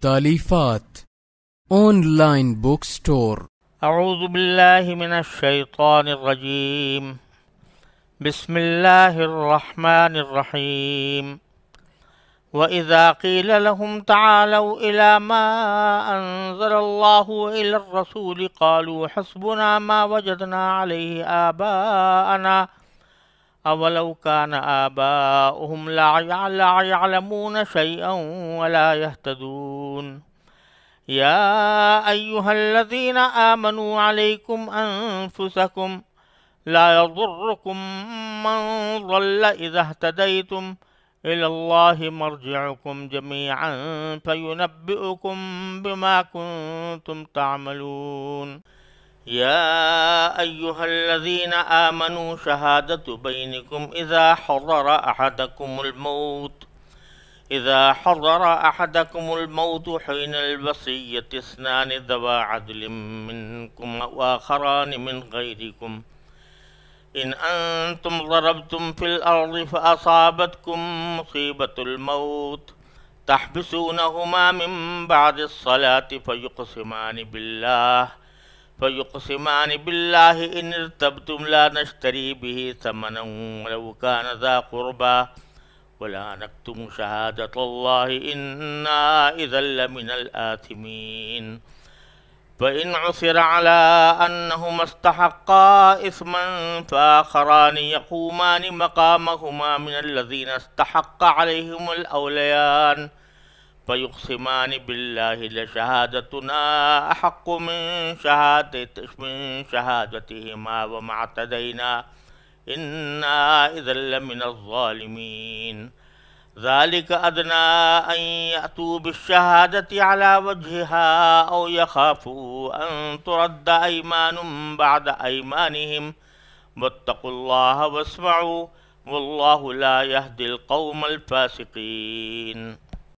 تاليفات أونلاين بوك ستور أعوذ بالله من الشيطان الرجيم بسم الله الرحمن الرحيم وإذا قيل لهم تعالوا إلى ما أنزل الله وإلى الرسول قالوا حسبنا ما وجدنا عليه آباءنا أولو كان آباؤهم لا يعلمون شيئا ولا يهتدون يا أيها الذين آمنوا عليكم أنفسكم لا يضركم من ضل إذا اهتديتم إلى الله مرجعكم جميعا فينبئكم بما كنتم تعملون يا أيها الذين آمنوا شهادة بينكم إذا حضر أحدكم الموت إذا حضر أحدكم الموت حين البصية اثنان ذوا عدل منكم وآخران من غيركم إن أنتم ضربتم في الأرض فأصابتكم مصيبة الموت تحبسونهما من بعد الصلاة فيقسمان بالله فيقسمان بالله إن ارتبتم لا نشتري به ثمنا ولو كان ذا قربى ولا نكتم شهادة الله إنا إذا لمن الآثمين فإن عثر على أنهما استحقا إثما فآخران يقومان مقامهما من الذين استحق عليهم الأوليان ۖ فيقسمان بالله لشهادتنا أحق من شهادة من شهادتهما وما اعتدينا إنا إذا لمن الظالمين ذلك أدنى أن يأتوا بالشهادة على وجهها أو يخافوا أن ترد أيمان بعد أيمانهم واتقوا الله واسمعوا والله لا يهدي القوم الفاسقين